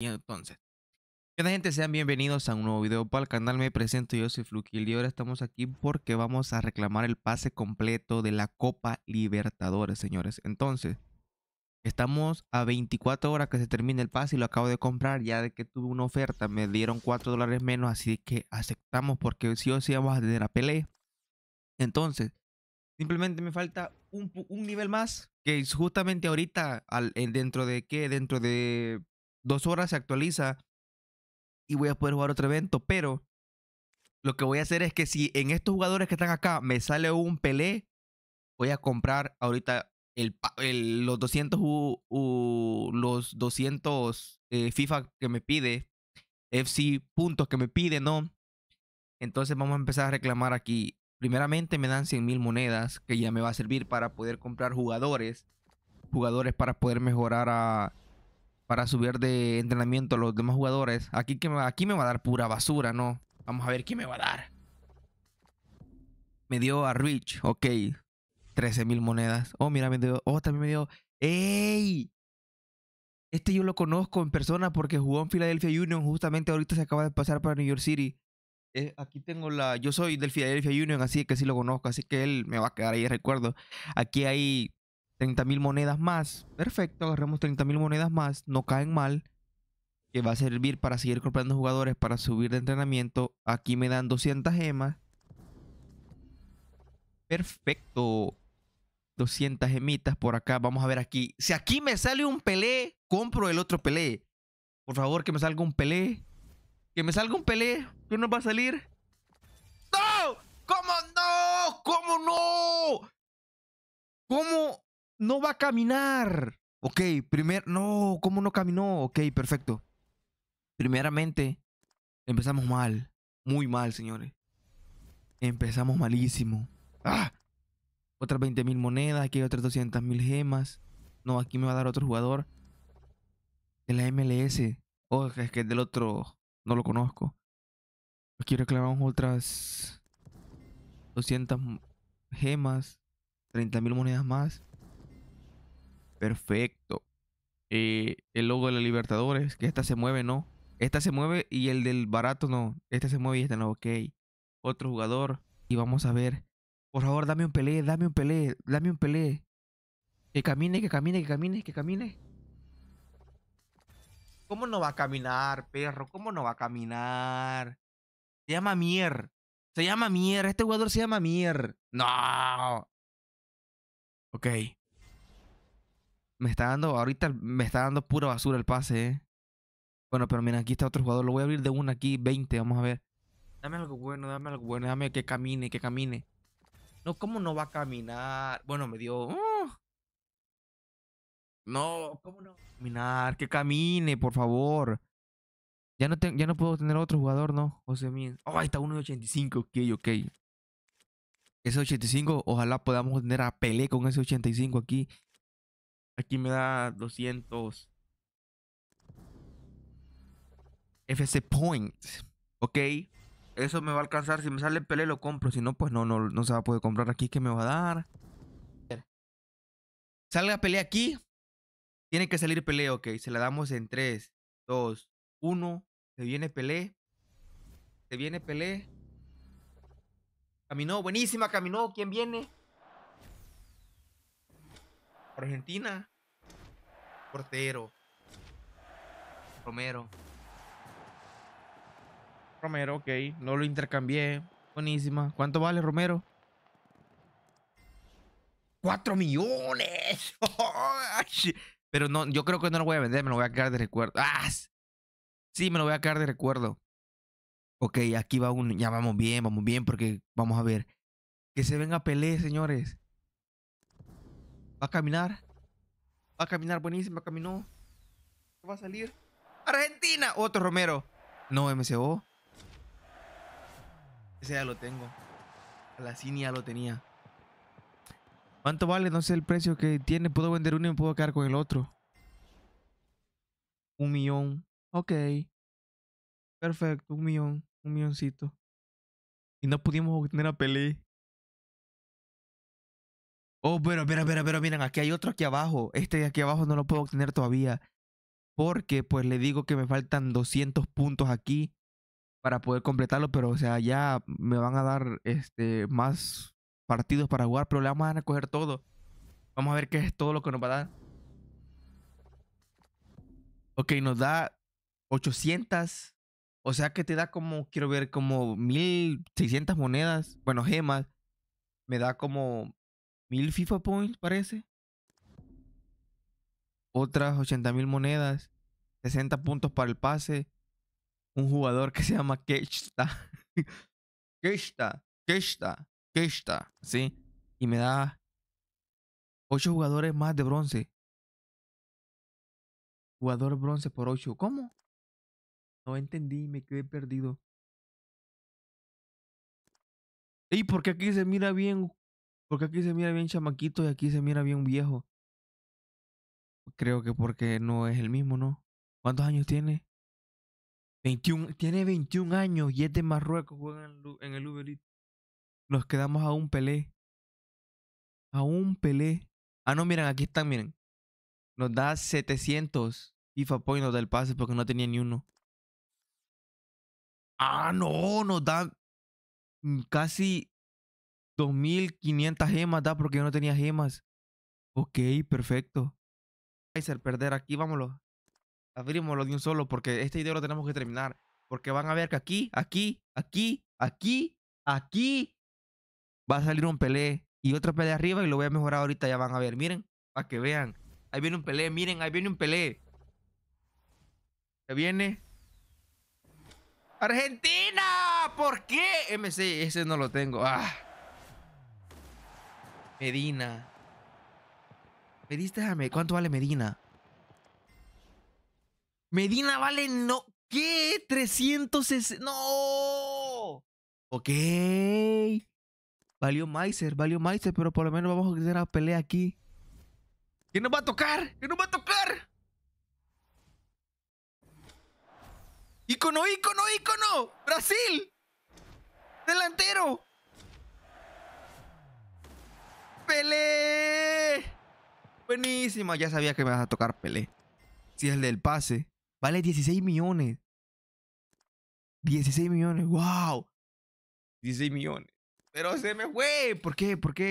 Y entonces, ¿qué tal gente? Sean bienvenidos a un nuevo video para el canal. Me presento, yo soy Fluquil y ahora estamos aquí porque vamos a reclamar el pase completo de la Copa Libertadores, señores. Entonces, estamos a 24 horas que se termine el pase y lo acabo de comprar. Ya de que tuve una oferta, me dieron 4 dólares menos, así que aceptamos porque sí o sí vamos a tener la pelea. Entonces, simplemente me falta un, nivel más que justamente ahorita al, dentro de qué, dentro de dos horas se actualiza y voy a poder jugar otro evento. Pero lo que voy a hacer es que si en estos jugadores que están acá me sale un Pelé, voy a comprar ahorita el, los 200, los 200 eh, FIFA que me pide, FC puntos que me pide, ¿no? Entonces vamos a empezar a reclamar aquí. Primeramente me dan 100 mil monedas, que ya me va a servir para poder comprar jugadores. Jugadores para poder mejorar a para subir de entrenamiento a los demás jugadores. Aquí, aquí me va a dar pura basura, ¿no? Vamos a ver qué me va a dar. Me dio a Rich, ok. 13 mil monedas. Oh, mira, me dio. Oh, también me dio. ¡Ey! Este yo lo conozco en persona porque jugó en Philadelphia Union. Justamente ahorita se acaba de pasar para New York City. Eh, aquí tengo la. Yo soy del Philadelphia Union, así que sí lo conozco. Así que él me va a quedar ahí, recuerdo. Aquí hay 30.000 monedas más. Perfecto, agarramos 30.000 monedas más, no caen mal. Que va a servir para seguir comprando jugadores, para subir de entrenamiento. Aquí me dan 200 gemas. Perfecto. 200 gemitas por acá. Vamos a ver aquí. Si aquí me sale un Pelé, compro el otro Pelé. Por favor, que me salga un Pelé. Que me salga un Pelé. ¿Qué nos va a salir? ¡No! ¿Cómo no? ¿Cómo no? ¿Cómo no va a caminar. Ok, primer, no, ¿cómo no caminó? Ok, perfecto. Primeramente, empezamos mal, muy mal, señores. Empezamos malísimo. ¡Ah! Otras 20.000 mil monedas, aquí hay otras 200.000 mil gemas. No, aquí me va a dar otro jugador de la MLS. Oh, es que es del otro, no lo conozco. Aquí reclamamos otras 200 gemas, 30.000 mil monedas más. Perfecto. Eh, el logo de la Libertadores, que esta se mueve, no. Esta se mueve y el del barato no. Esta se mueve y esta no. Ok. Otro jugador. Y vamos a ver. Por favor, dame un pelé, dame un pelé, dame un pelé. Que camine, que camine, que camine, que camine. ¿Cómo no va a caminar, perro? ¿Cómo no va a caminar? Se llama Mier. Se llama Mier. Este jugador se llama Mier. No. Ok. Me está dando, ahorita me está dando pura basura el pase, ¿eh? Bueno, pero mira, aquí está otro jugador. Lo voy a abrir de una aquí, 20, vamos a ver. Dame algo bueno, dame algo bueno, dame que camine, que camine. No, ¿cómo no va a caminar? Bueno, me dio... ¡uh! No, ¿cómo no va a caminar? Que camine, por favor. Ya no, ya no puedo tener otro jugador, ¿no? José Mien. Oh, ahí está uno de 85. Ok, ok. Ese 85, ojalá podamos tener a Pelé con ese 85 aquí. Aquí me da 200 FC Points. Ok. Eso me va a alcanzar. Si me sale pele lo compro. Si no, pues no, no, no se va a poder comprar aquí. ¿Qué me va a dar? Salga pelea aquí. Tiene que salir pelea, ok. Se la damos en 3, 2, 1. Se viene Pele, Se viene Pele. Caminó, buenísima, caminó. ¿Quién viene? Argentina, portero. Romero. Romero, ok. No lo intercambié. Buenísima. ¿Cuánto vale Romero? Cuatro millones! Pero no, yo creo que no lo voy a vender, me lo voy a quedar de recuerdo. Ah, sí, me lo voy a quedar de recuerdo. Ok, aquí va un. Ya vamos bien, vamos bien, porque vamos a ver. Que se venga pelear, señores. Va a caminar. Va a caminar buenísima, caminó. Va a salir. ¡Argentina! Otro Romero. No, MCO. Ese ya lo tengo. A la cine ya lo tenía. ¿Cuánto vale? No sé el precio que tiene. Puedo vender uno y me puedo quedar con el otro. Un millón. Ok. Perfecto, un millón. Un milloncito. Y no pudimos obtener a Pelé. Oh, pero, pero, pero, pero, miren, aquí hay otro aquí abajo. Este de aquí abajo no lo puedo obtener todavía. Porque, pues, le digo que me faltan 200 puntos aquí para poder completarlo. Pero, o sea, ya me van a dar este, más partidos para jugar. Pero le vamos a coger todo. Vamos a ver qué es todo lo que nos va a dar. Ok, nos da 800. O sea que te da como, quiero ver, como 1600 monedas. Bueno, gemas. Me da como mil FIFA Points, parece. Otras ochenta mil monedas. 60 puntos para el pase. Un jugador que se llama Keshta. Keshta, Keshta, Keshta, ¿sí? Y me da 8 jugadores más de bronce. Jugador bronce por ocho. ¿Cómo? No entendí, me quedé perdido. ¿Y porque aquí se mira bien porque aquí se mira bien chamaquito y aquí se mira bien viejo. Creo que porque no es el mismo, ¿no? ¿Cuántos años tiene? tiene 21 años y es de Marruecos, juega en el, Uber Nos quedamos a un Pelé. A un Pelé. Ah, no, miren, aquí están, miren. Nos da 700 FIFA Points del pase porque no tenía ni uno. Ah, no, nos da mm, casi 2500 gemas, da, porque yo no tenía gemas. Ok, perfecto. Kaiser, perder aquí, vámonos. Abrimoslo de un solo, porque este video lo tenemos que terminar. Porque van a ver que aquí, aquí, aquí, aquí, aquí va a salir un pelé y otro pelea arriba y lo voy a mejorar ahorita, ya van a ver. Miren, para que vean. Ahí viene un pelé, miren, ahí viene un pelé. Se viene. ¡Argentina! ¿Por qué? MC, ese no lo tengo. ¡Ah! Medina. a mí? ¿Cuánto vale Medina? Medina vale no. ¿Qué? 360. ¡No! Ok. Valió Maicer, valió Maicer, pero por lo menos vamos a hacer una pelea aquí. ¿Quién nos va a tocar? ¿Quién nos va a tocar? ¡Icono, icono! icono ¡Brasil! ¡Delantero! Pelé. Buenísima, ya sabía que me vas a tocar Pelé. Si es el del pase, vale 16 millones. 16 millones, wow. 16 millones. Pero se me fue. ¿Por qué? ¿Por qué?